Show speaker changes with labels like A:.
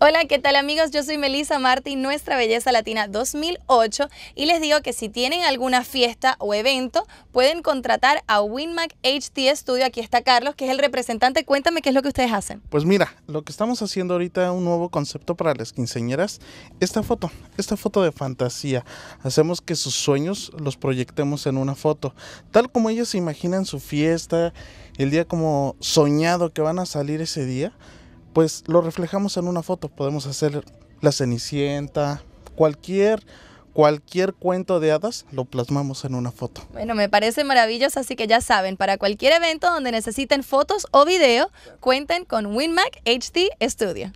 A: Hola, ¿qué tal amigos? Yo soy Melissa Martín, Nuestra Belleza Latina 2008 y les digo que si tienen alguna fiesta o evento pueden contratar a Winmac HT Studio. Aquí está Carlos, que es el representante. Cuéntame qué es lo que ustedes hacen.
B: Pues mira, lo que estamos haciendo ahorita es un nuevo concepto para las quinceañeras. Esta foto, esta foto de fantasía. Hacemos que sus sueños los proyectemos en una foto. Tal como ellas se imaginan su fiesta, el día como soñado que van a salir ese día pues lo reflejamos en una foto. Podemos hacer la Cenicienta, cualquier cualquier cuento de hadas lo plasmamos en una foto.
A: Bueno, me parece maravilloso, así que ya saben, para cualquier evento donde necesiten fotos o video, cuenten con WinMac HD Studio.